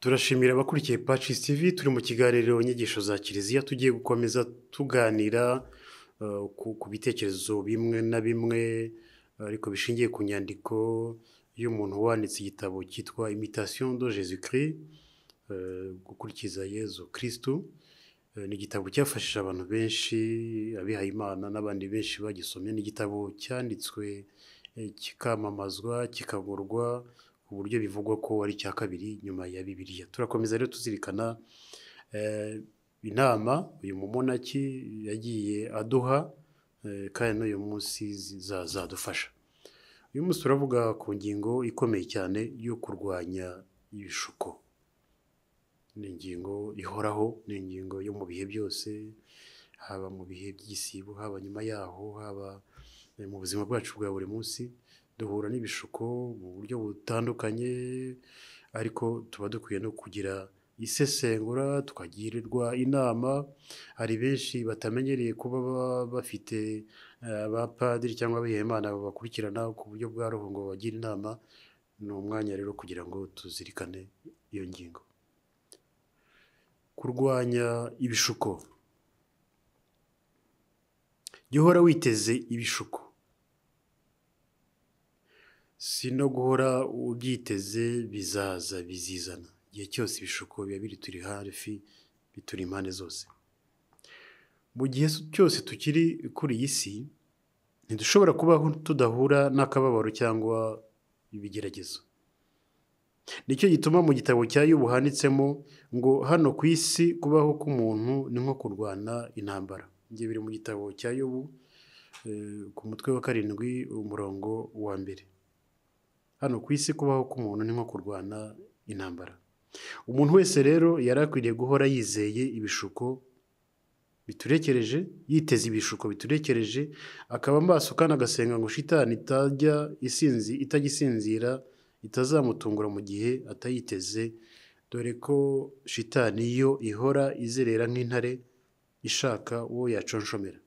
turashimira abakurikiye pacis tv turi mu kiganiro inyigisho za kiliziya tugiye gukomeza tuganira uh, ku bitekerezo bimwe na bimwe ariko bishingiye ku nyandiko y'umuntu wanditse igitabo cyitwa imitation do jezikiri uh, gukurikiza yezu kirisitu uh, ni igitabo cyafashije abantu benshi abihaye imana n'abandi benshi bagisomye ni igitabo cyanditswe eh, kikamamazwa kikagurwa ku buryo bivugwa ko ari icya kabiri nyuma ya Bibiliya turakomeza rero tuzirikana eh, inama uyu mumonaki yagiye aduha eh, kandi n'uyu munsi zadufasha uyu munsi turavuga ku ngingo ikomeye cyane yo kurwanya ibishuko ni ingingo ihoraho ni ingingo yo mu bihe byose haba mu bihe by'igisibo haba nyuma yaho haba mu buzima bwacu bwa buri munsi duhura n'ibishuko mu buryo butandukanye ariko tuba dukwiye no kugira isesengura tukagirirwa inama hari benshi batamenyereye kuba bafite eh, abapadiri cyangwa abihemana babakurikirana ku buryo bwa roho ngo babagira inama ni umwanya rero kugira ngo tuzirikane iyo ngingo kurwanya ibishuko jya uhora witeze ibishuko si no guhora ubyiteze bizaza bizizana igihe cyose ibishuko biba biri turi hafi bituri impande zose mu gihe cyose tukiri kuri iyi si ntidushobora kubaho tudahura n'akababaro cyangwa ibigeragezo nicyo gituma mu gitabo cya yubu handitsemo ngo hano ku isi kubaho k'umuntu ni nko kurwana intambara biri mu gitabo cya yubu eh, ku mutwe wa karindwi umurongo wa mbere hano ku isi kubaho k'umuntu ni nko kurwana intambara umuntu wese rero yari akwiriye guhora yizeye ibishuko biturekereje yiteze ibishuko biturekereje akaba amaso kandi agasenga ngo shitani itajya isinzi itajya isinzira itazamutungura mu gihe atayiteze dore ko shitani yo ihora izerera nk'intare ishaka uwo yaconshomera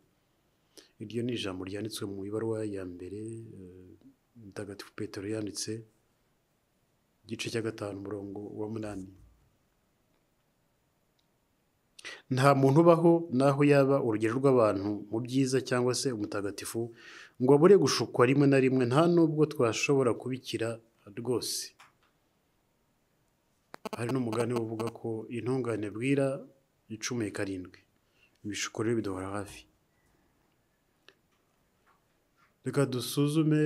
iryo ni ijambo ryanditswe mu ibaruwa ya mbere eh, mutagatifu petero yanditse igice cya gatanu umurongo wa munani nta muntu ubaho naho yaba urugero rw'abantu mu byiza cyangwa se umutagatifu ngo abure gushukwa rimwe na rimwe nta nubwo twashobora kubikira rwose hari n'umugani uvuga ko intungane bwira icumi karindwi ibishuko rero biduhora hafi reka dusuzume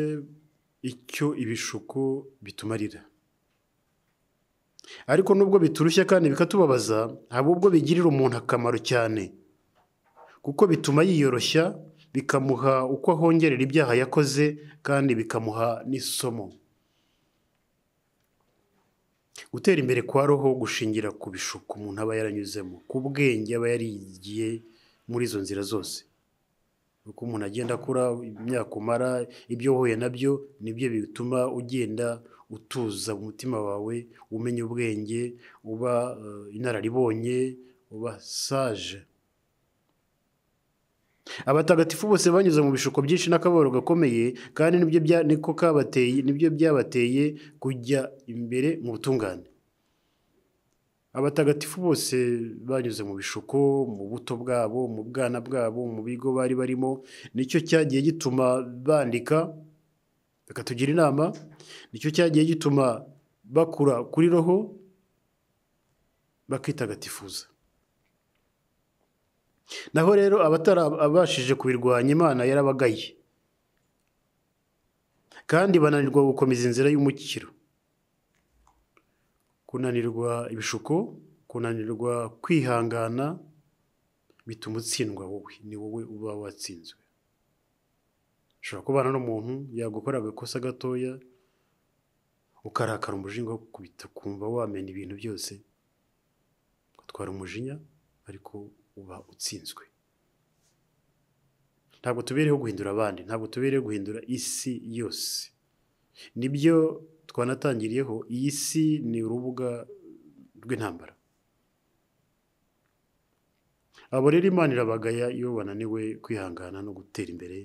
icyo ibishuko bitumarira ariko nubwo biturushya kandi bikatubabaza ahubwo bigirira umuntu akamaro cyane kuko bituma yiyoroshya bikamuha uko ahongerera ibyaha yakoze kandi bikamuha n'isomo gutera imbere kwa roho gushingira ku bishuko umuntu aba yaranyuzemo ku bwenge aba yarigiye muri izo nzira zose uko umuntu agenda akura imyaka umara ibyo uhuye nabyo nibyo bituma ugenda utuza umutima wawe umenya ubwenge uba eh, inararibonye uba saje abatagatifu bose banyuze mu bishuko byinshi n'akababaro gakomeye kandi nibyo niko kabateye nibyo byabateye kujya imbere mu butungane abatagatifu bose banyuze mu bishuko mu buto bwabo mu bwana bwabo mu bigo bari barimo nicyo cyagiye gituma bandika bakatugira inama nicyo cyagiye gituma bakura kuri roho bakitagatifuza naho rero abatarabashije kubirwanya imana yarabagaye kandi bananirwa gukomeza inzira y'umukiro kunanirwa ibishuko kunanirwa kwihangana bituma utsindwa wowe ni wowe uba watsinzwe ushobora kubana n'umuntu yagukora agakosa gatoya ukarakara umujinya ukubita ukumva wamenya ibintu byose ugatwara umujinya ariko uba utsinzwe ntabwo tubereho guhindura abandi ntabwo tubereyeho guhindura isi yose nibyo twanatangiriyeho iyi si ni urubuga rw'intambara abo rero imana irabagaya iyo bananiwe kwihangana no gutera imbere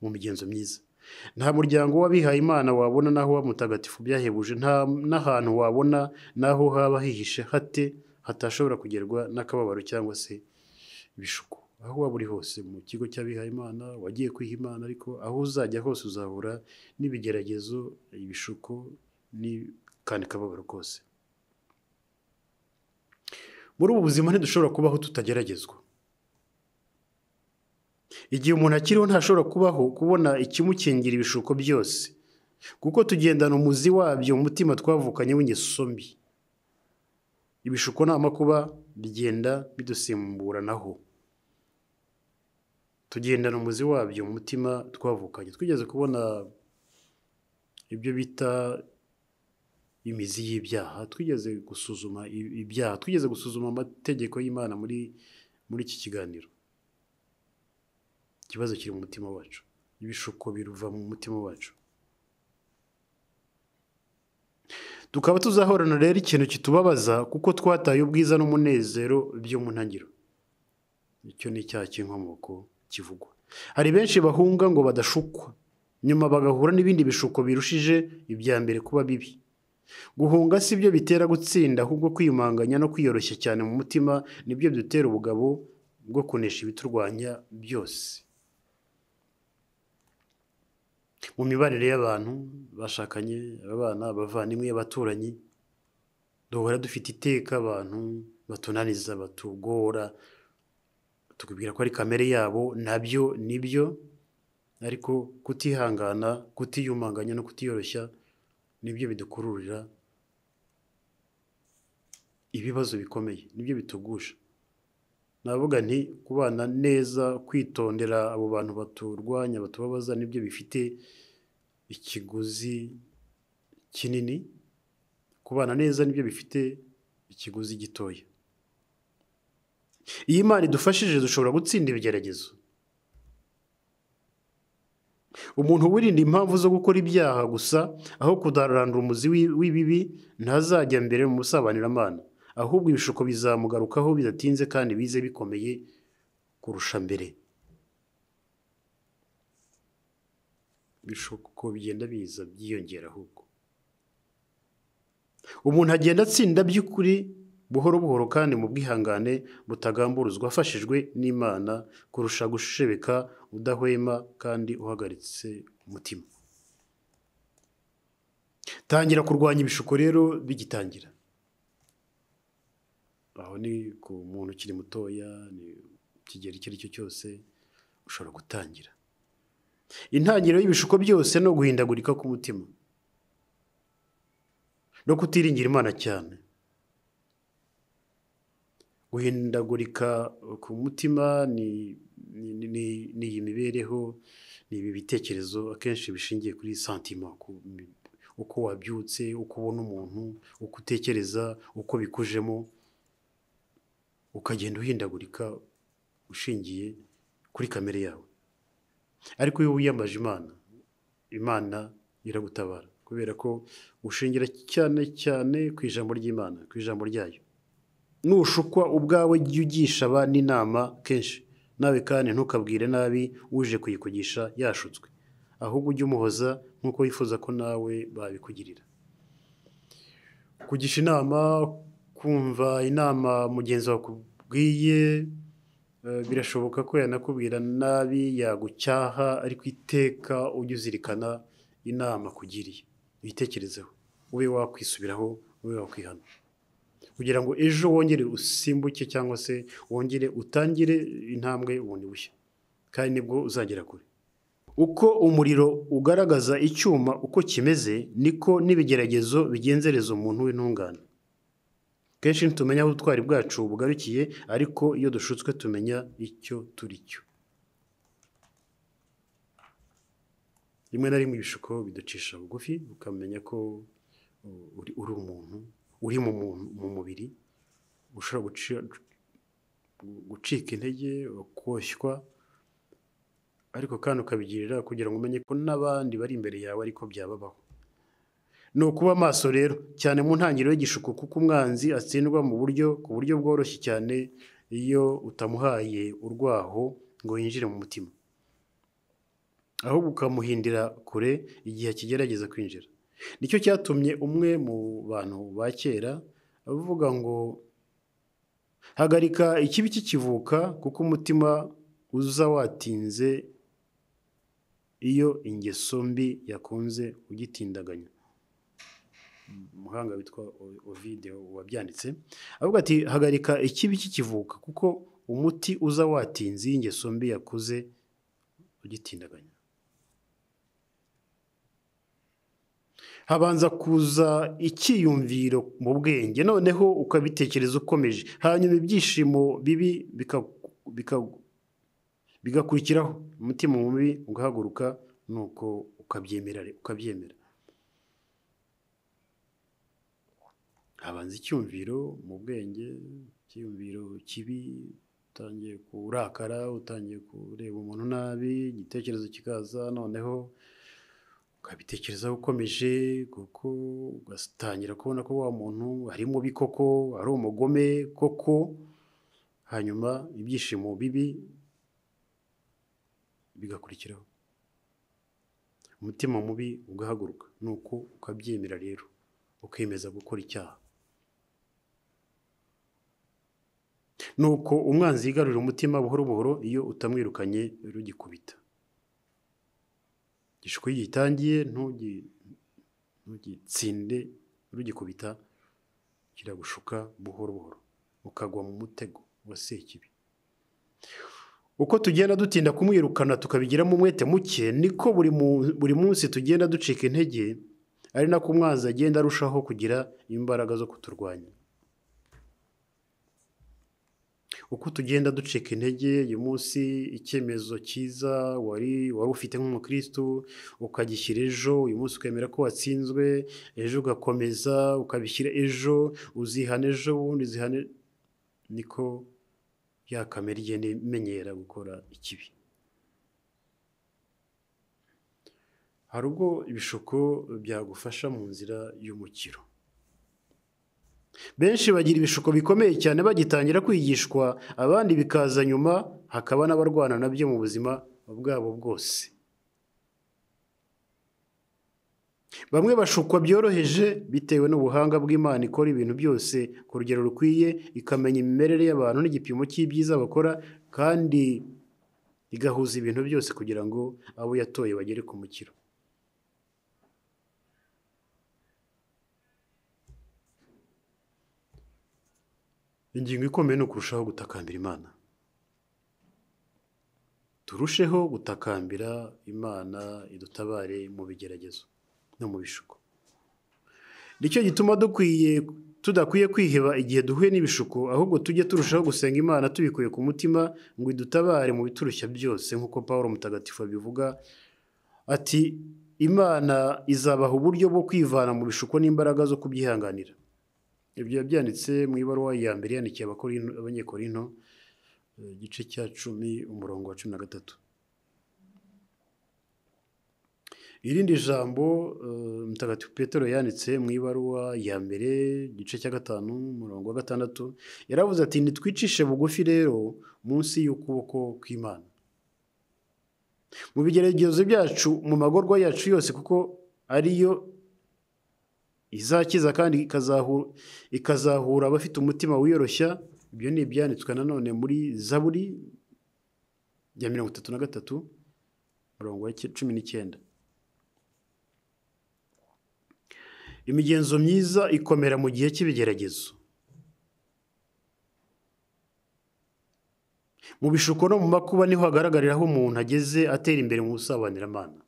mu migenzo myiza nta muryango w'abihaye imana wabona n'aho wa mutagatifu byahebuje nta n'ahantu wabona n'aho haba hihishe hate hatashobora kugerwa n'akababaro cyangwa se ibishuko aho waba uri hose mu kigo cy'abihaye imana wagiye kwiha imana ariko aho uzajya hose uzahura n'ibigeragezo ibishuko n'akandi kababaro kose muri ubu buzima ntidushobora kubaho tutageragezwa igihe umuntu akiriho ntashobora kubaho kubona ikimukingira ibishuko byose kuko tugendana umuzi wabyo umutima twavukanye w'ingeso mbi ibishuko ni amakuba bigenda bidusimburanaho tugendana umuzi wabyo mu mutima twavukanye twigeze kubona ibyo bita imizi y'ibyaha twigeze gusuzuma ibyaha twigeze gusuzuma amategeko y'imana muri muri iki kiganiro ikibazo kiri mu mutima wacu ibishuko biruva mu mutima wacu tukaba tuzahorana rero ikintu kitubabaza kuko twataye ubwiza n'umunezero byo mu ntangiriro icyo ni icyaha cy'inkomoko kivugwa hari benshi bahunga ngo badashukwa nyuma bagahura n'ibindi bishuko birushije ibya mbere kuba bibi guhunga si byo bitera gutsinda ahubwo kwiyumanganya no kwiyoroshya cyane mu mutima nibyo bidutera ubugabo bwo kunesha ibiturwanya byose mu mibanire y'abantu bashakanye abana abavandimwe abaturanyi duhora dufite iteka abantu batunaniza batugora tukubwira ko ari kamere yabo nabyo nibyo ariko kutihangana kutiyumanganya no kutiyoroshya nibyo bidukururira ibibazo bikomeye nibyo bitugusha navuga nti kubana neza kwitondera abo bantu baturwanya batubabaza nibyo bifite ikiguzi kinini kubana neza nibyo bifite ikiguzi gitoya iyo imana idufashije dushobora gutsinda ibigeragezo umuntu wirinda impamvu zo gukora ibyaha gusa aho kudarandura umuzi w'ibibi ntazajya mbere mu busabaniramana ahubwo ibishuko bizamugarukaho bidatinze kandi bize bikomeye kurusha mbere ibishuko bigenda biza byiyongera ahubwo umuntu agenda atsinda by'ukuri buhoro buhoro kandi mu bwihangane butagamburuzwa afashijwe n'imana kurusha gushebeka udahwema kandi uhagaritse umutima tangira kurwanya ibishuko rero bigitangira aho ni ku muntu ukiri mutoya ni kigero icyo ari cyo cyose ushobora gutangira intangiriro y'ibishuko byose no guhindagurika k'umutima no kutiringira imana cyane guhindagurika ku mutima ni iyi mibereho ni ibi bitekerezo akenshi bishingiye kuri santima uko wabyutse uko ubona umuntu uko utekereza uko bikujemo ukagenda uhindagurika ushingiye kuri kamere yawe ariko iyo wiyamaje imana imana iragutabara kubera ko ushingira cyane cyane ku ijambo ry'imana ku ijambo ryayo nushukwa ubwawe jya ugisha abandi inama kenshi nawe kandi ntukabwire nabi uje kuyikugisha yashutswe ahubwo ujye umuhoza nk'uko wifuza ko nawe babikugirira kugisha inama kumva inama mugenzi wakubwiye eh, birashoboka ko yanakubwira nabi yagucyaha ariko iteka ujye uzirikana inama kugiriye uyitekerezeho ube wakwisubiraho ube wakwihana kugira ngo ejo wongere usimbuke cyangwa se wongere utangire intambwe bundi bushya kandi nibwo uzagera kure uko umuriro ugaragaza icyuma uko kimeze niko n'ibigeragezo bigenzereza umuntu w'intungane kenshi ntitumenya ubutwari bwacu bugarukiye ariko iyo dushutswe tumenya icyo turi cyo rimwe na rimwe ibishuko biducisha bugufi ukamenya ko uri umuntu uri mu mubiri ushobora gucika intege ukoshywa ariko kandi ukabigirira kugira ngo umenye ko n'abandi bari imbere yawe ariko byababaho ni ukuba amaso rero cyane mu ntangiriro y'igishuko kuko umwanzi atsindwa mu buryo ku buryo bworoshye cyane iyo utamuhaye urwaho ngo yinjire mu mutima ahubwo ukamuhindira kure igihe akigerageza kwinjira nicyo cyatumye umwe mu bantu ba kera avuga ngo hagarika ikibi kikivuka kuko umutima uza watinze iyo ingeso mbi yakunze ugitindaganya umuhanga witwa ovide wabyanditse avuga ati hagarika ikibi kikivuka kuko umuti uza watinze iyo ingeso mbi yakuze ugitindaganya habanza kuza icyiyumviro mu bwenge noneho ukabitekereza ukomeje hanyuma ibyishimo bibi bigakurikiraho umutima mubi ugahaguruka nuko ukabyemera ukabyemera habanza icyumviro mu bwenge icyiyumviro kibi utangiye kurakara utangiye kureba umuntu nabi igitekerezo kikaza noneho ukabitekerezaho ukomeje kuko ugatangira kubona ko wa muntu ari mubi koko ari umugome koko hanyuma ibyishimo bibi bigakurikiraho umutima mubi ugahaguruka ni uko ukabyemera rero ukemeza gukora icyaha ni uko umwanzi yigarurira umutima buhoro buhoro iyo utamwirukanye rugikubita igishwi gitangiye ntugitsinde rugikubita kiragushuka buhoro buhoro ukagwa mu mutego wa sekibi uko tugenda dutinda kumwirukana tukabigiramo umwete muke niko buri munsi tugenda ducika intege ari nako umwanzi agenda arushaho kugira imbaraga zo kuturwanya uko tugenda duceka intege uyu munsi icyemezo cyiza wari wari ufite nk'umukirisitu ukagishyira ejo uyu munsi ukemera ko watsinzwe ejo ugakomeza ukabishyira ejo uzihana ejo ubundi uzihane niko ya kamere igenda imenyera gukora ikibi hari ubwo ibishuko byagufasha mu nzira y'umukiro benshi bagira ibishuko bikomeye cyane bagitangira kwigishwa abandi bikaza nyuma hakaba n'abarwana nabyo mu buzima bwabo bwose bamwe bashukwa byoroheje bitewe n'ubuhanga bw'imana ikora ibintu byose ku rugero rukwiye ikamenya imimerere y'abantu n'igipimo cy'ibyiza bakora kandi igahuza ibintu byose kugira ngo abo yatoye bagere ku mukiro ingingo ikomeye ni ukurushaho gutakambira imana turusheho gutakambira imana idutabare mu bigeragezo no mu bishuko nicyo gituma dukwiye tudakwiye kwiheba igihe duhuye n'ibishuko ahubwo tujye turushaho gusenga imana tubikuye ku mutima ngo idutabare mu biturushya byose nk'uko paul mutagatifu abivuga ati imana izabaha uburyo bwo kwivana mu bishuko n'imbaraga zo kubyihanganira ibyo yabyanditse mu ibaruwa ya mbere yandikiye abanyekorino eh, igice cya cumi umurongo wa cumi na gatatu irindi jambo eh, mutagatifu petero yanditse mu ibaruwa ya mbere igice cya gatanu umurongo wa gatandatu yaravuze ati ntitwicishe bugufi rero munsi y'ukuboko kw'imana mu bigeragezo byacu mu magorwa yacu yose kuko ariyo izakiza kandi ikazahura abafite umutima wiyoroshya ibyo ni ibyanditswe nanone muri zaburi ya mirongo itatu na gatatu murongo cumi n'icyenda imigenzo myiza ikomera mu gihe cy'ibigeragezo mu bishuko no mu makuba niho hagaragarira umuntu ageze atera imbere mu busabanyiramana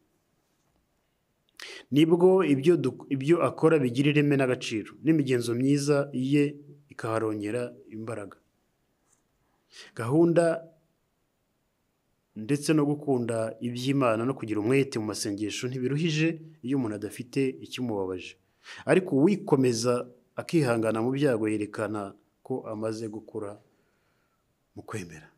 nibwo ibyo akora bigira ireme n'agaciro n'imigenzo myiza ye ikaharongera imbaraga gahunda ndetse no gukunda iby'imana no kugira umwete mu masengesho ntibiruhije iyo umuntu adafite ikimubabaje ariko uwikomeza akihangana mu byago yerekana ko amaze gukura mu kwemera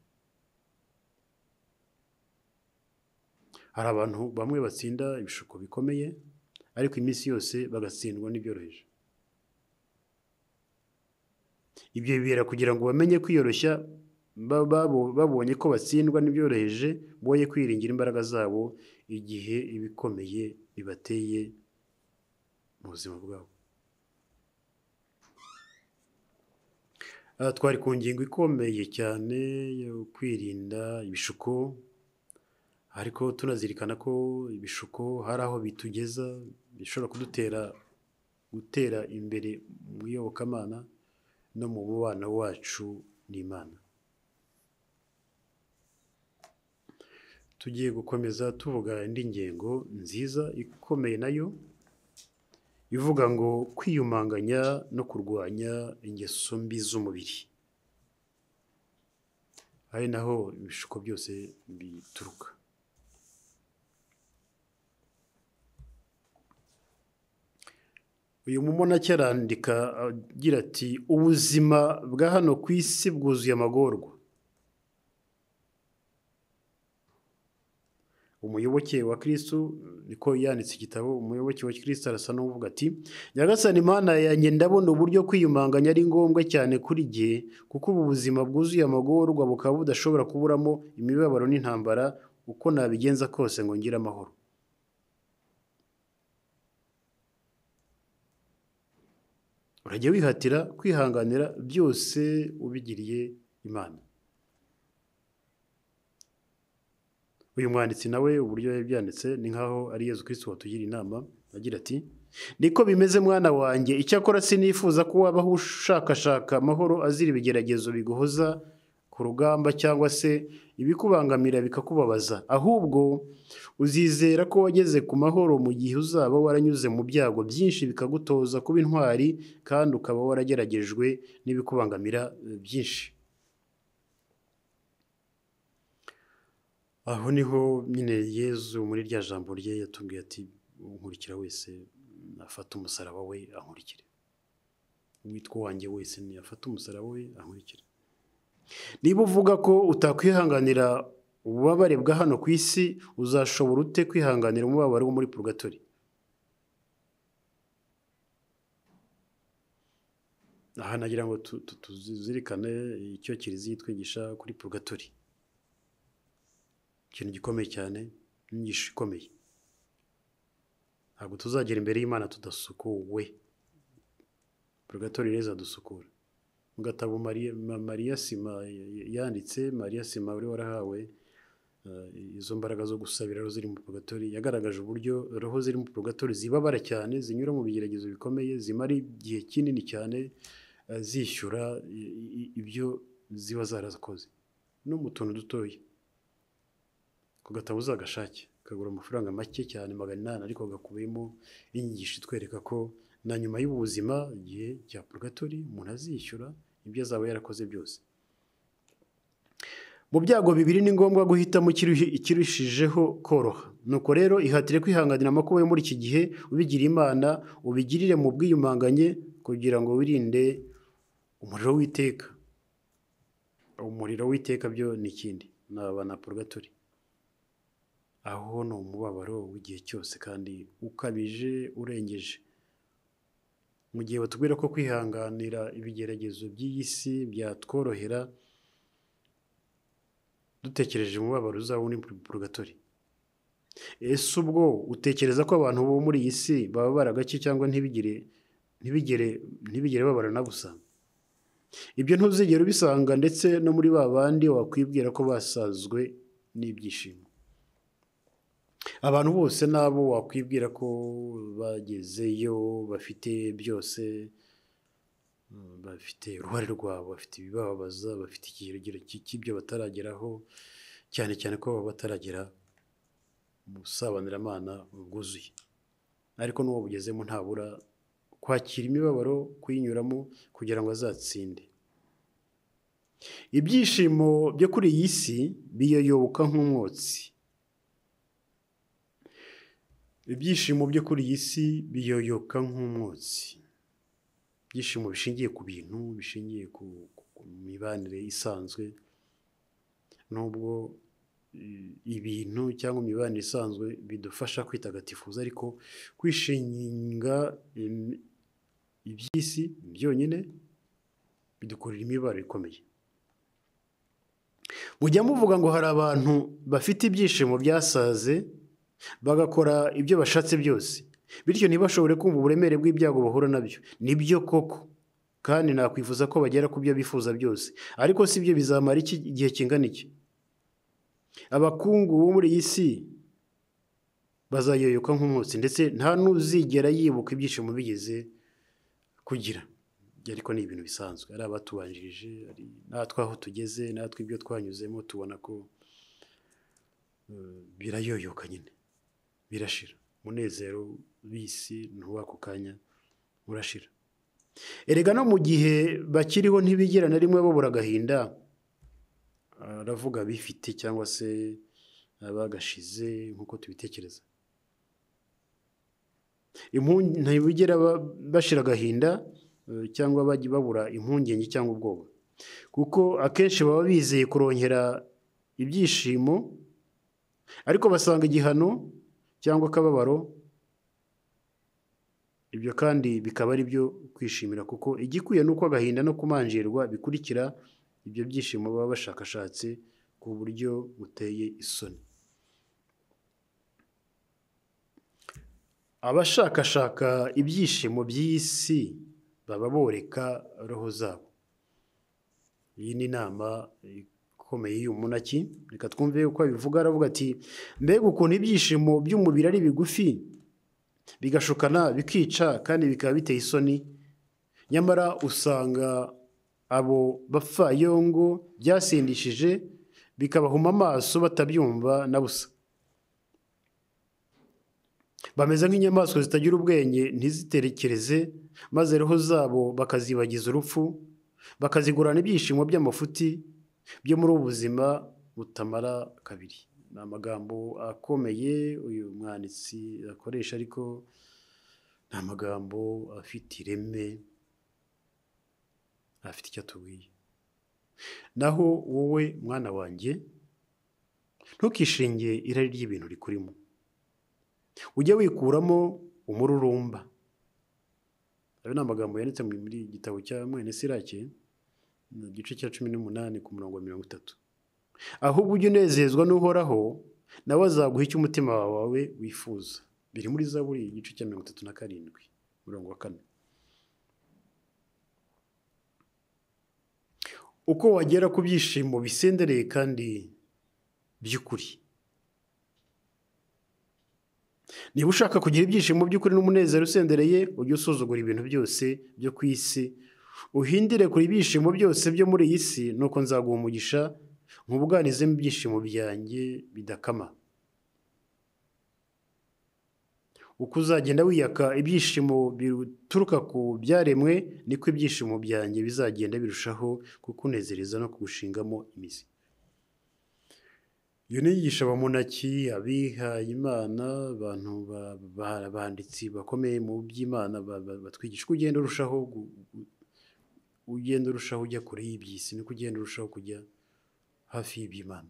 hari abantu bamwe batsinda ibishuko bikomeye ariko iminsi yose bagatsindwa n'ibyoroheje ibyo bibera kugira ngo bamenye kwiyoroshya babonye ko batsindwa n'ibyoroheje boye kwiringira imbaraga zabo igihe ibikomeye bibateye mu buzima bwabo ah, twari ku ngingo ikomeye cyane yo kwirinda ibishuko ariko tunazirikana ko ibishuko hari aho bitugeza bishobora kudutera gutera imbere mu iyobokamana no mu mubano wacu n'Imana tugiye gukomeza tuvuga indi ngingo nziza ikomeye nayo ivuga ngo kwiyumanganya no kurwanya ingeso mbi z'umubiri ari naho ibishuko byose bituruka uyu mumonake arandika uh, agira ati ubuzima bwa hano ku isi bwuzuye amagorwa umuyoboke wa kirisitu niko yanditse igitabo umuyoboke wa kirisitu arasa n'uvuga ati nyagasani imana yanjye ndabona uburyo kwiyumanganya ari ngombwa cyane kuri gihe kuko ubu buzima bwuzuye amagorwa bukaba budashobora kuburamo imibabaro n'intambara uko nabigenza kose ngo ngire amahoro urajya wihatira kwihanganira byose ubigiriye imana uyu mwanditsi nawe uburyo yabyanditse ni nk'aho ari yezu kirisiti watugira inama agira ati niko bimeze mwana wanjye icyakora sinifuza ko wabaho ushakashaka amahoro azira ibigeragezo biguhoza ku rugamba cyangwa se ibikubangamira bikakubabaza ahubwo uzizera ko wageze ku mahoro mu gihe uzaba waranyuze mu byago byinshi bikagutoza kuba intwari kandi ukaba warageragejwe n'ibikubangamira eh, byinshi aho niho nyine yezu muri rya jambo rye yatubwiye ati nkurikira wese afate umusaraba we ankurikire uwitwa wanjye wese afate umusaraba we ankurikire niba uvuga ko utakwihanganira ububabare bwa hano ku isi uzashobora ute kwihanganira umubabaro wo muri purugatori aha nagira ngo tuzirikane icyo kiriziya itwigisha kuri purugatori ikintu gikomeye cyane inyigisho ikomeye ntabwo tuzagera imbere y'imana tudasukuwe purugatori rero izadusukura mu gatabo mariya sima yanditse mariya sima wari warahawe eh, izo mbaraga zo gusabira ziri mu porogatori yagaragaje uburyo roho ziri mu porogatori zibabara cyane zinyura mu bigeragezo bikomeye zimara igihe kinini cyane eh, zishyura ibyo ziba zarakoze no mu tuntu dutoya ku gatabo uzagashake kagura amafaranga make cyane magana inani ariko gakubiyemo inyigisho itwereka ko na nyuma y'ubuzima igihe cya porogatori umuntu azishyura ibyo azaba yarakoze byose mu byago bibiri ni ngombwa guhitamo ikirushijeho koroha nuko rero ihatire kwihanganira amakuba yo muri iki gihe ubigira imana ubigirire mu bwiyumanganye kugira ngo wirinde umuriro w'iteka umuriro w'iteka byo ni ikindi ni abana porogatori aho ni umubabaro w'igihe cyose kandi ukabije urengeje mu gihe batubwira ko kwihanganira ibigeragezo by'iyi si byatworohera dutekereje umubabaro uzabona purugatori ese ubwo utekereza ko abantu bo muri iyi si baba gake cyangwa ntibigire ntibigere ntibigere babara na gusa ibyo ntuzigere ubisanga ndetse no muri ba bandi wakwibwira ko basazwe n'ibyishimo abantu bose n'abo wakwibwira ko bagezeyo bafite byose mm, bafite uruhare rwabo bafite ibibababaza bafite ikigero cy'ibyo batarageraho cyane cyane ko baba bataragera mu busabaniramana bwuzuye ariko n'uwo bugezemo ntabura kwakira imibabaro kuyinyuramo kugira ngo azatsinde ibyishimo byo kuri iyi si biyoyoboka nk'umwotsi ibyishimo byo kuri iyi si biyoyoka nk'umwotsi ibyishimo bishingiye ku bintu bishingiye ku mibanire isanzwe nubwo eh, ibintu cyangwa imibanire isanzwe bidufasha kwitagatifuza ariko kwishinga mm, iby'isi byonyine bidukurira imibare ikomeye mujya muvuga ngo hari abantu bafite ibyishimo byasaze bagakora ibyo bashatse byose bityo ntibashobore kumva uburemere bw'ibyago bahura nabyo nibyo koko kandi nakwifuza ko bagera ku byo bifuza byose ariko si byo bizamara iki igihe kingana iki abakungu bo muri iyi si bazayoyoka nk'umwotsi ndetse nta n'uzigera yibuka ibyishimo bigeze kugira ariko ni ibintu bisanzwe ari abatubanjirije natwe aho tugeze natwe ibyo twanyuzemo tubona ko eh, birayoyoka nyine birashira umunezero w'isi ntuw'ako kanya urashira erega no mu gihe bakiriho ntibigira na rimwe babura agahinda aravuga bifite cyangwa se bagashize nk'uko tubitekereza ntibigera bashira agahinda eh, cyangwa bajya babura impungenge cyangwa ubwoba kuko akenshi baba bizeye kurongera ibyishimo ariko basanga igihano cyangwa akababaro ibyo kandi bikaba ari byo kwishimira kuko igikwiye ni uko agahinda no kumanjirwa bikurikira ibyo byishimo baba bashakashatse ku buryo buteye isoni abashakashaka ibyishimo by'isi baba boreka roho zabo iyi ni inama akomeye y'umuntu aki reka twumve uko abivuga aravuga ati mbega ukuntu ibyishimo by'umubiri ari bigufi bigashukana bikica kandi bikaba biteye isoni nyamara usanga abo bapfayongo byasindishije bikabahuma amaso batabyumva na busa bameze nk'inyamaswa zitagira ubwenge ntiziterekereze maze roho zabo bakazibagiza urupfu bakazigurana ibyishimo by'amafuti byo muri ubu buzima butamara kabiri ni amagambo akomeye uyu mwanditsi akoresha ariko ni amagambo afite ireme afite icyo atubwiye naho wowe mwana wanjye ntukishinge irari ry'ibintu rikurimo ujye wikuramo umururumba ayo ni amagambo yanditse mu gitabo cya mwene sirake mu gice cya cumi n'umunani ku murongo wa mirongo itatu ahubwo ujye unezezwa n'uhoraho nawe azaguha icyo umutima wawe wifuza biri muri zaburi igice cya mirongo itatu na karindwi umurongo wa kane uko wagera ku byishimo bisendereye kandi by'ukuri niba ushaka kugira ibyishimo by'ukuri n'umunezero usendereye ujye usuzugura ibintu byose byo ku isi uhindire kuri ibyishimo byose byo muri iyi si nuko nzaguha umugisha nkubwanizemo ibyishimo byanjye bidakama uko uzagenda wiyaka ibyishimo bituruka ku byaremwe niko ibyishimo byanjye bizagenda birushaho kukunezereza no kugushingamo imizi iyo nigisha abamunaki abihaye imana abantu banditsi bakomeye mu by'imana batwigisha ugenda urushaho ugenda urushaho ujya kure y'iby'isi niko ugenda urushaho kujya hafi y'iby'imana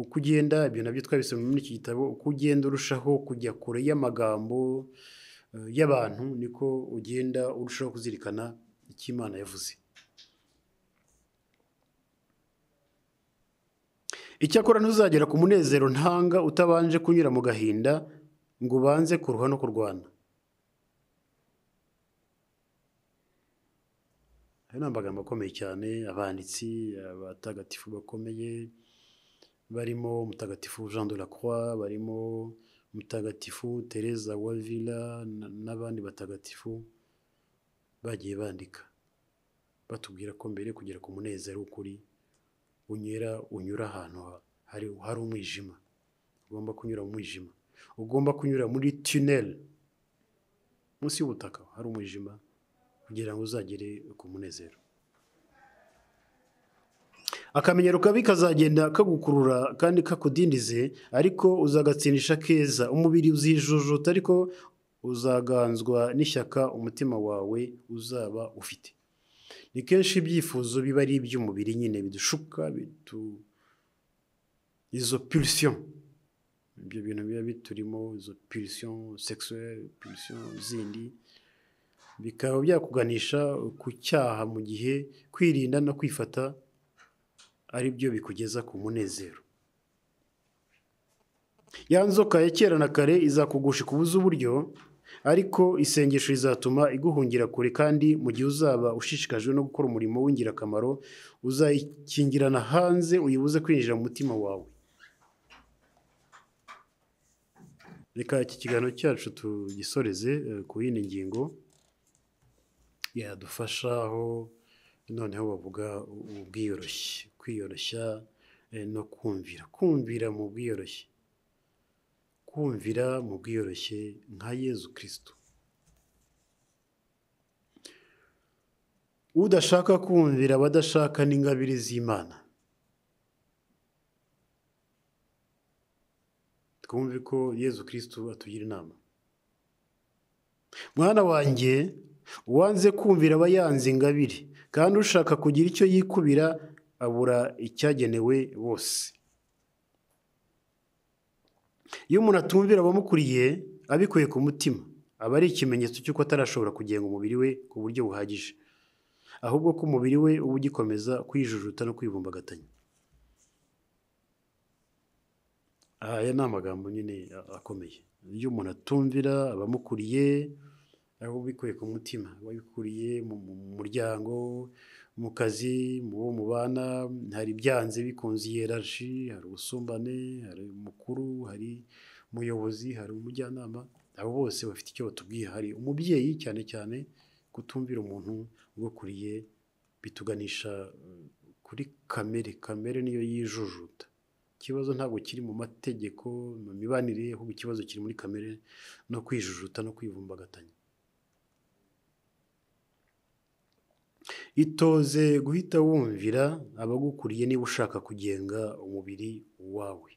uko ugenda ibyo nabyo twabisomye muri iki gitabo uko ugenda urushaho kujya kure y'amagambo eh, y'abantu niko ugenda urushaho kuzirikana icyo imana yavuze icyakora ntuzagera ku munezero ntanga utabanje kunyura mu gahinda ngo ubanze kuruha no kurwana ayo ni akomeye cyane abanditsi abatagatifu bakomeye barimo mutagatifu jean de la croix barimo umutagatifu tereza Villa n'abandi batagatifu bagiye bandika batubwira ko mbere kugera ku munezero w'ukuri unyura unyura ahantu hari hari umwijima ugomba kunyura mu mwijima ugomba kunyura muri tunel munsi y'ubutaka hari umwijima kugira ngo uzagere ku munezero akamenyero kabi kazagenda kagukurura kandi kakudindize ariko uzagatsindisha keza umubiri uzijujuta ariko uzaganzwa n'ishyaka umutima wawe uzaba ufite ni kenshi ibyifuzo biba ari iby'umubiri nyine bidushuka bitu izo pirisiyo ibyo bintu biba biturimo izo pirisiyo sekisuweri pirisiyo zindi bikaba byakuganisha ku cyaha mu gihe kwirinda no kwifata ari byo bikugeza ku munezero ya nzoka ya kera na kare izakugusha kubuza uburyo ariko isengesho rizatuma iguhungira kure kandi mu gihe uzaba ushishikajwe no gukora umurimo w'ingirakamaro uzayikingirana hanze uyibuze kwinjira mu mutima wawe reka iki kiganiro cyacu tugisoreze eh, ku yindi ngingo yadufasha aho noneho bavuga ubwiyoroshye kwiyoroshya eh, no kumvira kumvira mu bwiyoroshye kumvira mu bwiyoroshye nka yezu kirisito udashaka kumvira abadashaka n'ingabire z'imana twumve ko yezu kirisito atugira inama mwana wanjye uwanze kumvira aba yanze ingabire kandi ushaka kugira icyo yikubira abura icyagenewe bose iyo umuntu atumvira abamukuriye abikuye ku mutima aba ari ikimenyetso cy'uko atarashobora kugenga umubiri we ku buryo buhagije ahubwo ko umubiri we uba ugikomeza kwijujuta no kwibumbagatanya aya ni amagambo nyine akomeye iyo umuntu atumvira abamukuriye aho ubikuye ku mutima wabikuriye mu muryango mu kazi mu bo mubana hari ibyanze bikunze hiyerarshi hari ubusumbane hari umukuru hari umuyobozi hari umujyanama abo bose bafite icyo batubwiye hari umubyeyi cyane cyane kutumvira umuntu ubakuriye bituganisha uh, kuri kamere kamere niyo yijujuta ikibazo ntabwo kiri mu mategeko mu mibanire ahubwo ikibazo kiri muri kamere no kwijujuta no kwivumbagatanya itoze guhita wumvira abagukuriye niba ushaka kugenga umubiri wawe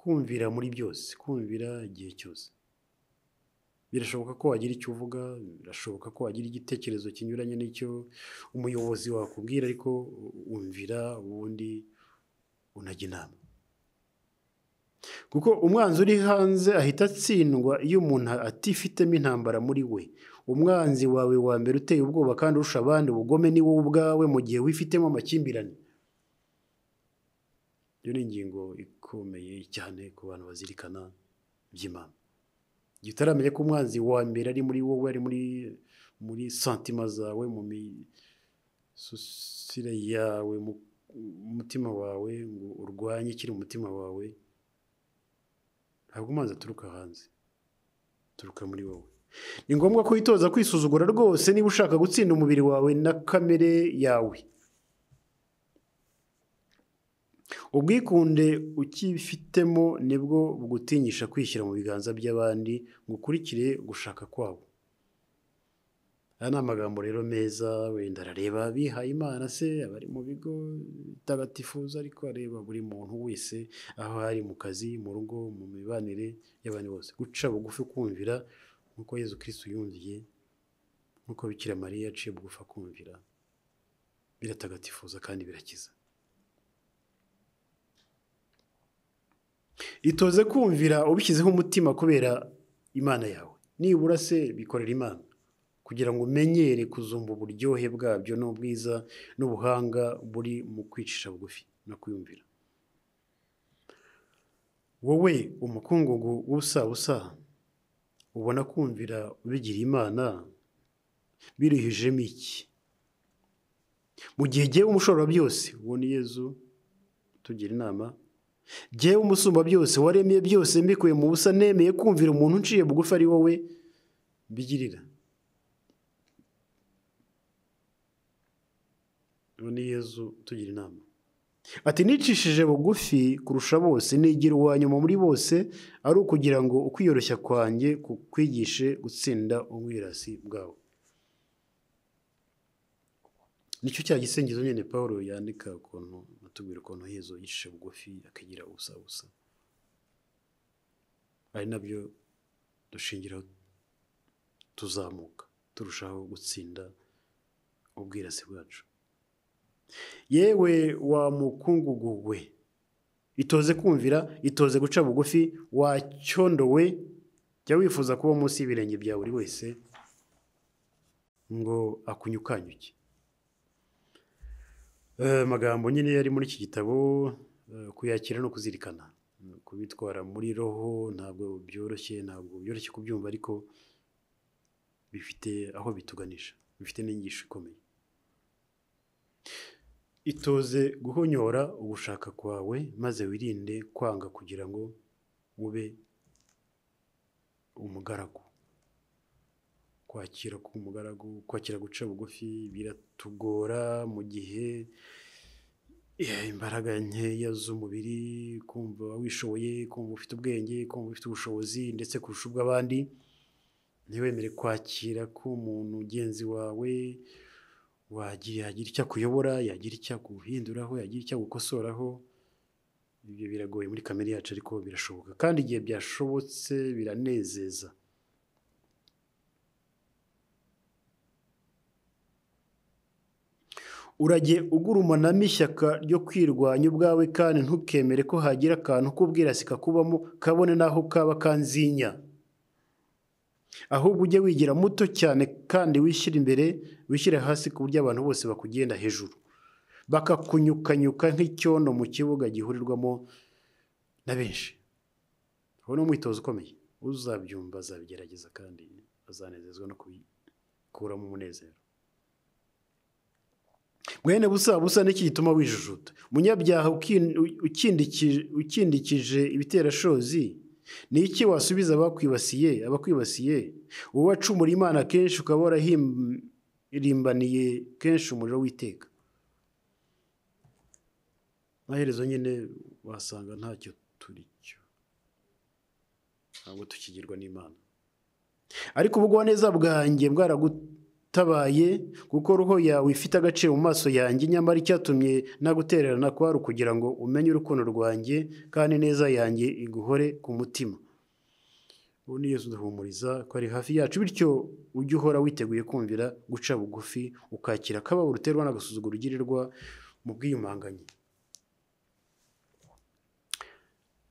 kumvira muri byose kumvira igihe cyose birashoboka ko wagira icyo uvuga birashoboka ko wagira igitekerezo kinyuranye n'icyo umuyobozi wakubwira ariko wumvira ubundi unajya inama kuko umwanzi uri hanze ahita atsindwa iyo umuntu atifitemo intambara muri we umwanzi wawe wa mbere uteye ubwoba kandi urusha abandi ubugome ni wowe ubwawe mu gihe wifitemo amakimbirane iyo ni ingingo ikomeye cyane ku bantu bazirikana by'imana igihe ko umwanzi wa mbere ari muri wowe ari muri muri santima zawe mu misusire yawe mu mutima wawe ngo urwanye ikiri mu mutima wawe ntabwo umwanzi aturuka hanze turuka muri wowe ni ngombwa ko witoza kwisuzugura rwose niba ushaka gutsinda umubiri wawe na kamere yawe ubwikunde ukifitemo nibwo bugutinyisha kwishyira mu biganza by'abandi ngo ukurikire gushaka kwabo aya ni amagambo rero meza wenda arareba bihaye imana se abari mu bigo bitagatifuza ariko areba buri muntu wese aho ari mu kazi mu rugo mu mibanire y'abantu bose guca bugufi kumvira nk'uko yezu kirisitu yumviye nk'uko bikira mariya yaciye bugufa kumvira biratagatifuza kandi birakiza itoze kumvira ubishyizeho umutima kubera imana yawe nibura se bikorera imana kugira ngo umenyere kuzumva uburyohe bwabyo n'ubwiza n'ubuhanga buri mu kwicisha bugufi no kwiyumvira wowe umukungugu w'ubusabusa ubona kumvira ubigira imana biruhijemo iki mu gihe jyewe umushobora byose uwo yezu tugira inama jyewe umusumba byose waremeye byose mbikuye mu busa nemeye kumvira umuntu unciye bugufi ari wowe bigirira uwo yezu tugira inama ati nicishije bugufi kurusha bose nigira uwa nyuma muri bose ari ukugira ngo ukwiyoroshya kwanjye kukwigishe gutsinda umwirasi bwabo nicyo cya gisengezo nyine paul yandika ukuntu atubwira ukuntu yezu yicisha bugufi akagira ubusa busa ari nabyo dushingiraho tuzamuka turushaho gutsinda ubwirasi bwacu yewe wa mukungugu we itoze kumvira itoze guca bugufi wacyondowe jya wifuza kuba munsi y'ibirenge bya buri wese ngo akunyukanyuke amagambo eh, nyine yari muri iki gitabo eh, kuyakira no kuzirikana kubitwara muri roho ntabwo byoroshye ntabwo byoroshye kubyumva ariko bifite aho bituganisha bifite n'inyigisho ikomeye itoze guhonyora ugushaka kwawe maze wirinde kwanga kugira ngo ube umugaragu kwakira k'umugaragu kwakira guca bugufi biratugora mu gihe eh, imbaraga nkeya z'umubiri kumva wishoboye kumva ufite ubwenge kumva ufite ubushobozi ndetse kurusha ubw'abandi ntiwemere kwakira k'umuntu ugenzi wawe yagira icyo akuyobora, yagira icyo akuhinduraho, yagira icyo agukosoraho, ibyo biragoye muri kamere yacu ariko birashoboka kandi igihe byashobotse biranezeza. urajye ugurumanamo ishyaka ryo kwirwanya ubwawe kandi ntukemere ko hagira akantu k'ubwirasi kakubamo kabone n'aho kaba kanzinya ahubwo ujye wigira muto cyane kandi wishyire imbere wishyire hasi ku buryo abantu bose bakugenda hejuru bakakunyukanyuka nk'icyondo mu kibuga gihurirwamo na benshi ubu ni umwitozo ukomeye uzabyumva azabigerageza kandi azanezezwa no kubikuramo umunezero mwene busa busa n'iki gituma wijujuta munyabyaha ukindikije ibiterashozi ni iki wasubiza abakwibasiye abakwibasiye uwacumura imana kenshi ukaba warahirimbaniye kenshi umuriro w'iteka amaherezo nyine wasanga ntacyo turi cyo ntabwo tukigirwa n'imana ariko ubugwaneza bwanjye bwaragutu tabaye kuko roho yawe ifite agaciro mu maso yanjye nyamara icyatumye nagutererana kwari ukugira ngo umenye urukundo rwanjye kandi neza yanjye iguhore ku mutima ubundi yesu duhumuriza ko ari hafi yacu bityo ujye uhora witeguye kumvira guca bugufi ukakira akababaro uruterwa n'agasuzuguro ugirirwa mu bwiyumanganye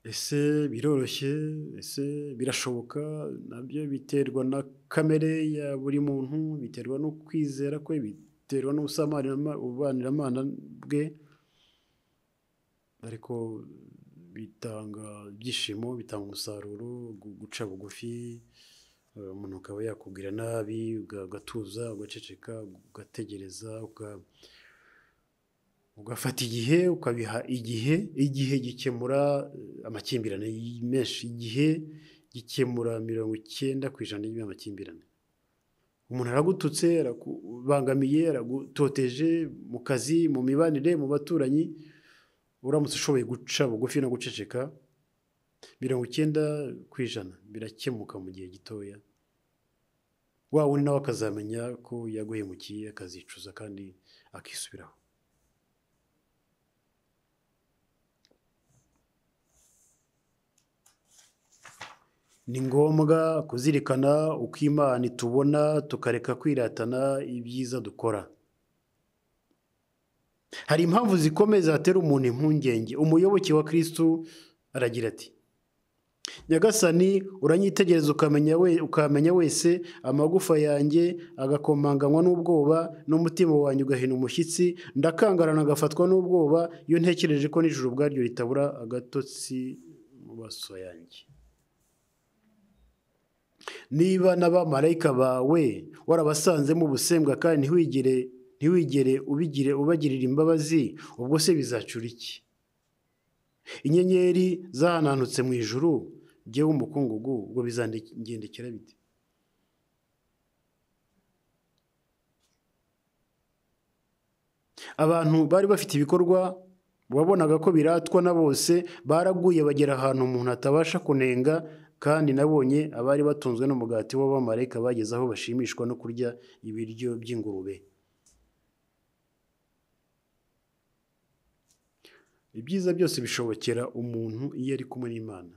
ese biroroshye ese birashoboka nabyo biterwa na kamere ya buri muntu biterwa no kwizera kwe biterwa ububaniramana bwe ariko bitanga ibyishimo bitanga umusaruro guca bugufi umuntu akaba yakubwira nabi ugatuza ugaceceka ugategereza ugafata igihe ukabiha igihe igihe gikemura eh, amakimbirane menshi igihe gikemura mirongo icyenda ku ijana y'amakimbirane umuntu aragututse arabangamiye aragutoteje mu kazi mu mibanire mu baturanyi uramutse ushoboye guca bugufi no guceceka mirongo icyenda ku ijana birakemuka mu gihe gitoya wa wundi nawe akazamenya ko yaguhemukiye akazicuza kandi akisubiraho ni ngombwa kuzirikana uko imana itubona tukareka kwiratana ibyiza dukora hari impamvu zikomeye zatera umuntu impungenge umuyoboke wa kirisitu aragira ati nyagasani uranyitegereza ukamenya wese amagufa yanjye agakomanganywa n'ubwoba n'umutima wanjye ugahina umushyitsi ndakangarana agafatwa n'ubwoba iyo ntekereje ko nijoro ubwaryo ritabura agatotsi mu maso yanjye niba n'abamarayika bawe warabasanzemo ubusembwa kandi ntiwigere ntiwigere ubigire ubagirira imbabazi ubwo se bizacura iki inyenyeri zahananutse mu ijuru ngewe umukungugu ubwo bizangendekera bite abantu bari bafite ibikorwa wabonaga ko biratwa na bose baraguye bagera ahantu umuntu atabasha kunenga kandi nabonye abari batunzwe n'umugati w'abamarayika bageze aho bashimishwa no kurya ibiryo by'ingurube ibyiza byose bishobokera umuntu iyo ari kumwe n'imana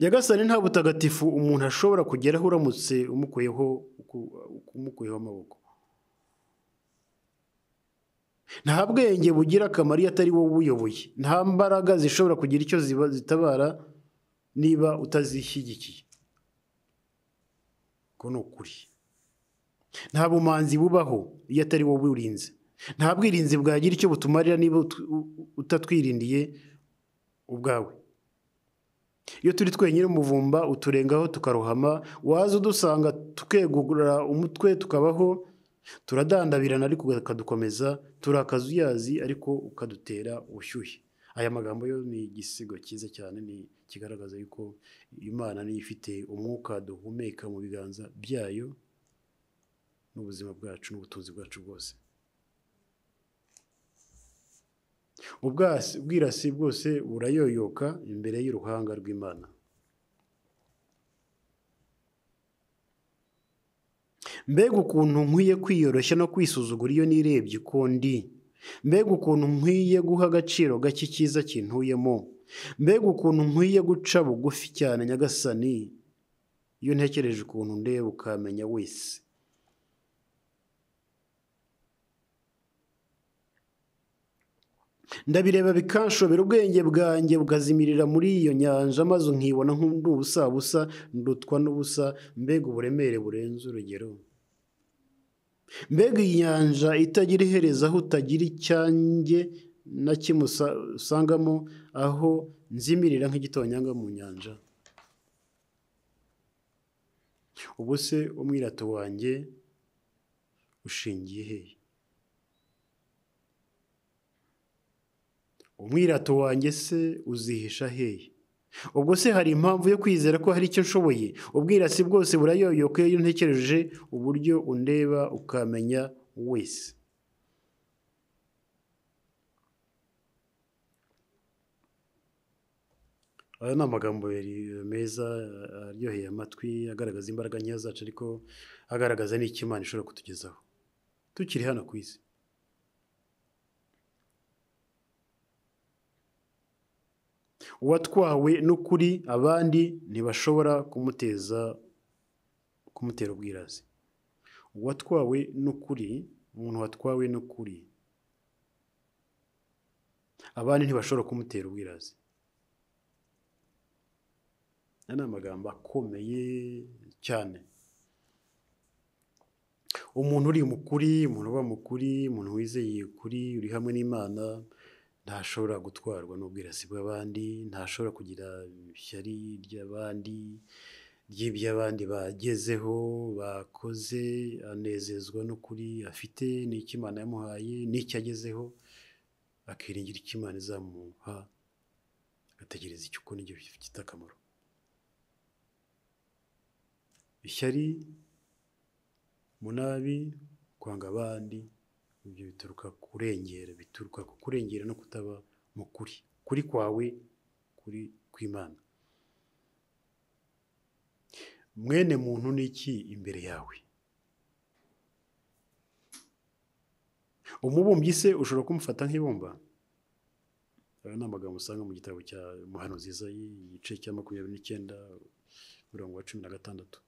nyagasani nta butagatifu umuntu ashobora kugeraho uramutse umukuyeho umukuyeho amaboko nta bwenge bugira akamaro iyo atari wowe ubuyoboye nta mbaraga zishobora kugira icyo zitabara niba utazishyigikiye ko ni ukuri nta bumanzi bubaho iyo atari wowe uburinze nta bwirinzi bwagira icyo butumarira niba utatwirindiye ubwawe iyo turi twenyine umuvumba uturengaho tukarohama waza udusanga tukegura umutwe tukabaho turadandabirana ariko ukadukomeza turi akazuyazi ariko ukadutera ubushyuhe aya magambo yo ni igisigo cyiza cyane ni kigaragaza yuko imana niyo ifite umwuka duhumeka mu biganza byayo n'ubuzima bwacu n'ubutunzi bwacu bwose ubwirasi bwose burayoyoka imbere y'uruhanga rw'imana mbega ukuntu nkwiye kwiyoroshya no kwisuzugura iyo nirebye uko ndi mbega ukuntu nkwiye guha agaciro gake cyiza kintuyemo mbega ukuntu nkwiye guca bugufi cyane nyagasani iyo untekereje ukuntu ndeba ukamenya wese ndabireba bikanshobera ubwenge bwanjye bukazimirira muri iyo nyanja maze nkibona busa ndutwa n'ubusa mbega uburemere burenze urugero mbega inyanja itagira iherezo aho utagira icyange na kimwe usangamo aho nzimirira nk'igitonyanga mu nyanja ubu se umwirato wanjye ushingiye he umwirato wanjye se uzihisha hehe ubwo se hari impamvu yo kwizera ko hari icyo nshoboye ubwirasi bwose burayoyoka iyo ntekereje uburyo undeba ukamenya wese aya ni amagambo meza aryoheye amatwi agaragaza imbaraga nkeya zacu ariko agaragaza n'icyo imana ishobora kutugezaho tukiri hano ku isi uwatwawe n'ukuri abandi ntibashobora kumuteza kumutera ubwirasi uwatwawe n'ukuri umuntu watwawe n'ukuri abandi ntibashobora kumutera ubwirasi aya ni amagambo akomeye cyane umuntu uri mu kuri umuntu uba mu kuri umuntu wizeye ukuri uri hamwe n'imana ntashobora gutwarwa n'ubwirasi bw'abandi ntashobora kugira ishyari ry'abandi ry'iby'abandi bagezeho bakoze anezezwa n'ukuri afite n'icyo imana yamuhaye n'icyo agezeho akiringira icyo imana izamuha agategereza icyo ukora n'ibyo bifite akamaro ishyari mu kwanga abandi ibyo bituruka kurengera bituruka ku kurengera no kutaba mu kuri kuri kwawe kuri kw'imana mwene muntu ni iki imbere yawe umubumbyi se ushobora kumufata nk'ibumba aya ni amagambo usanga mu gitabo cya muhano nziza y'igice cya makumyabiri n'icyenda umurongo wa cumi na gatandatu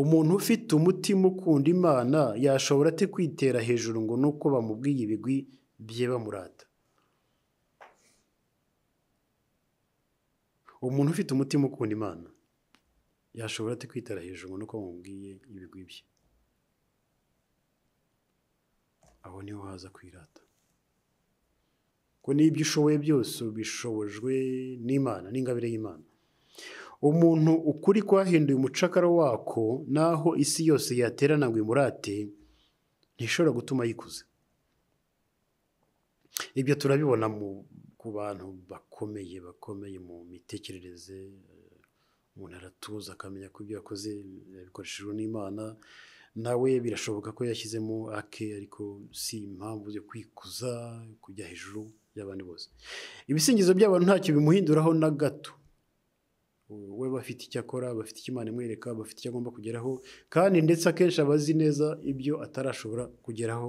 umuntu ufite umutima ukunda imana yashobora ate kwitera hejuru ngo nuko bamubwiye ibigwi bye bamurata umuntu ufite umutima ukunda imana yashobora ate kwitera hejuru ngo nuko bamubwiye ibigwi bye aho niho haza kwirata ko n'ibyo ushoboye byose bishobojwe n'imana n'ingabire y'imana umuntu ukuri kwahinduye umucakara wako naho isi yose yaterana ngo imurate ntishobora gutuma ayikuza ibyo turabibona ku bantu bakomeye bakomeye mu mitekerereze umuntu aratuza akamenya ko ibyo yakoze yabikoreshejwe n'imana nawe birashoboka ko yashyizemo ake ariko si impamvu yo kwikuza kujya hejuru y'abandi bose ibisingizo byabo ntacyo bimuhinduraho na gato we bafite icyo akora bafite icyo imana imwereka bafite icyo agomba kugeraho kandi ndetse akenshi aba azi neza ibyo atarashobora kugeraho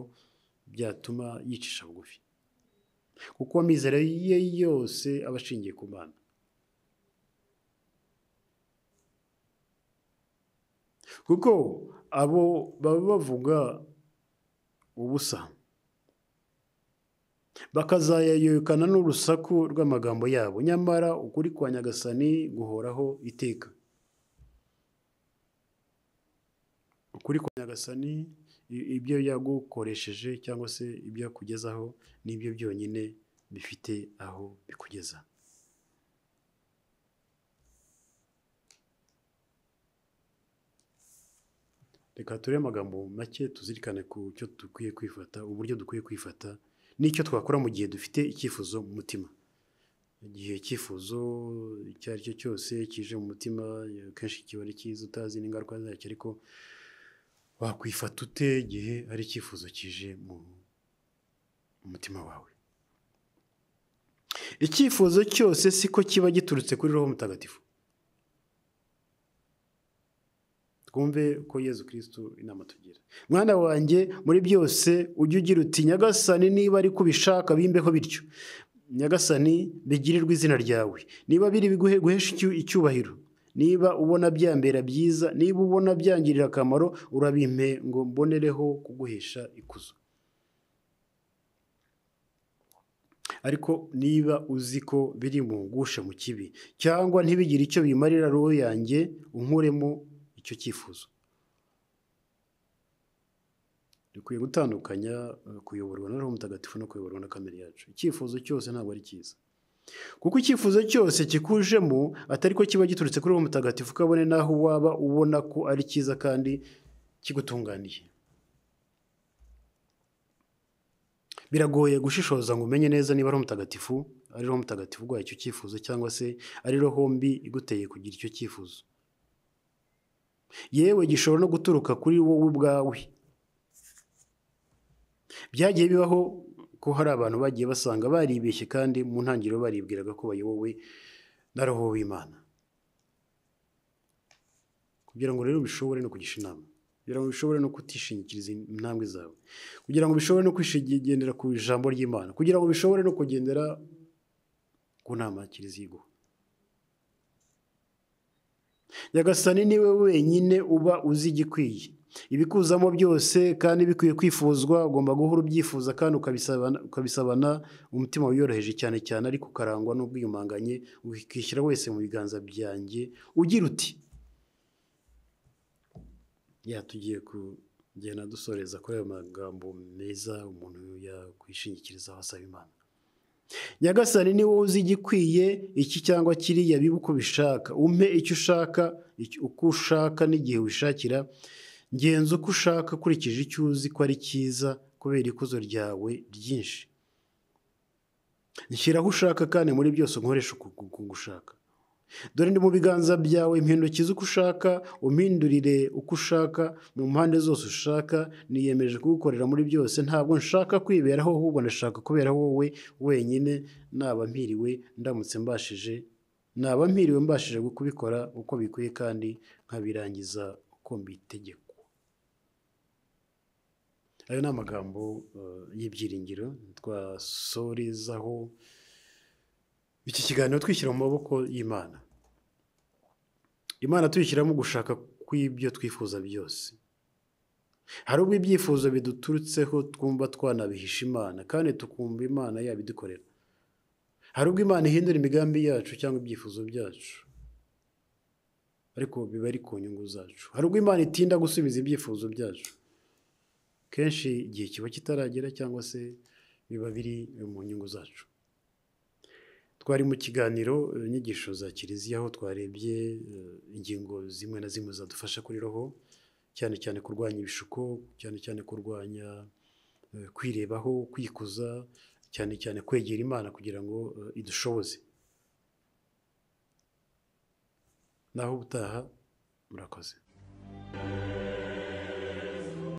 byatuma yicisha bugufi kuko amizero ye yose aba ashingiye ku mana kuko abo baba bavuga ubusa bakazayayokana n'urusaku rw'amagambo yabo nyamara ukuri kwa nyagasani guhoraho iteka ukuri kwa nyagasani ibyo yagukoresheje cyangwa se ibyo yakugezaho n'ibyo byonyine bifite aho bikugeza reka turebe amagambo make tuzirikane ku cyo dukwiye kwifata uburyo dukwiye kwifata n'icyo twakora mu gihe dufite icyifuzo mu mutima igihe icyifuzo icyo ari cyo cyose kije mu mutima kenshi kiba ari cyiza utazi n'ingaruka zacyo ariko wakwifata ute igihe ari icyifuzo kije mu mutima wawe icyifuzo cyose siko kiba giturutse kuri roho mutagatifu twumve ko yezu kirisitu inama tugira mwana wanjye muri byose ujye ugira uti nyagasani niba ari kubishaka bimbeho bityo nyagasani bigirirwa izina ryawe niba biri biguhe guhesha icyubahiro niba ubona byambera byiza niba ubona byangirira akamaro urabimpe ngo mbonereho kuguhesha ikuzo ariko niba uzi ko biri mu ngushe mu kibi cyangwa ntibigire icyo bimarira roho yanjye unkuremo icyo cyifuzo dukwiye gutandukanya kuyoborwa na roho mutagatifu no kuyoborwa na kamere yacu icyifuzo cyose ntabwo ari cyiza kuko icyifuzo cyose kikujemo atari ko kiba giturutse kuri roho mutagatifu kabone n'aho waba ubona ko ari cyiza kandi kigutunganiye biragoye gushishoza ngo umenye neza niba ari mutagatifu ari roho mutagatifu uguha icyo cyifuzo cyangwa se ari roho mbi iguteye kugira icyo cyifuzo yewe gishobora no guturuka kuri wowe ubwawe byagiye bibaho ko hari abantu bagiye basanga baribeshye kandi mu ntangiriro baribwiraga ko bayobowe na roho w'imana kugira ngo rero bishobore no kugisha inama kugira ngo bishobore no kutishingikiriza intambwe zawe kugira ngo bishobore no kwishigendera ku ijambo ry'imana kugira ngo bishobore no kugendera ku nama kirizigo nyagasani ni we wenyine uba uzi igikwiye ibikuzamo byose kandi bikwiye kwifuzwa ugomba guhora ubyifuza kandi ukabisabana umutima wiyoroheje cyane cyane ariko ukarangwa n'ubwiyumanganye ukishyira wese mu biganza byanjye ugira uti yatugiye kugenda dusoreza kuri ayo magambo meza umuntu yakwishingikiriza asaba imana nyagasani ni wowe uzi igikwiye iki cyangwa kiriya biba uko bishaka umpe icyo ushaka uko ushaka n'igihe wishakira ngenza uko ushaka ukurikije icyo uzi ko ari cyiza kubera ikuzo ryawe ryinshi nshyiraho ushaka kandi muri byose nkoresha gushaka dore ndi mu biganza byawe mpindukiza uko ushaka umpindurire uko ushaka mu mpande zose ushaka niyemeje kugukorera muri byose ntabwo nshaka kwiberaho ahubwo nashaka kubera wowe wenyine naba mpiriwe ndamutse mbashije naba mpiriwe mbashije kubikora uko bikwiye kandi nkabirangiza uko mbitegeko ayo ni amagambo eh, y'ibyiringiro twasorizaho iki kiganiro twishyira mu maboko y'imana imana tuyishyiramo gushaka kw'ibyo twifuza byose hari ubwo ibyifuzo biduturutseho twumva twanabihisha imana kandi tukumva imana yabidukorera hari ubwo imana ihindura imigambi yacu cyangwa ibyifuzo byacu ariko biba ari ku nyungu zacu hari ubwo imana itinda gusubiza ibyifuzo byacu kenshi igihe kiba kitaragera cyangwa se biba biri mu nyungu zacu twari mu kiganiro eh, inyigisho za kiliziya aho twarebye eh, ingingo zimwe na zimwe zadufasha kuri roho cyane cyane kurwanya ibishuko cyane cyane kurwanya eh, kwirebaho kwikuza cyane cyane kwegera imana kugira ngo idushoboze naho ubutaha murakoze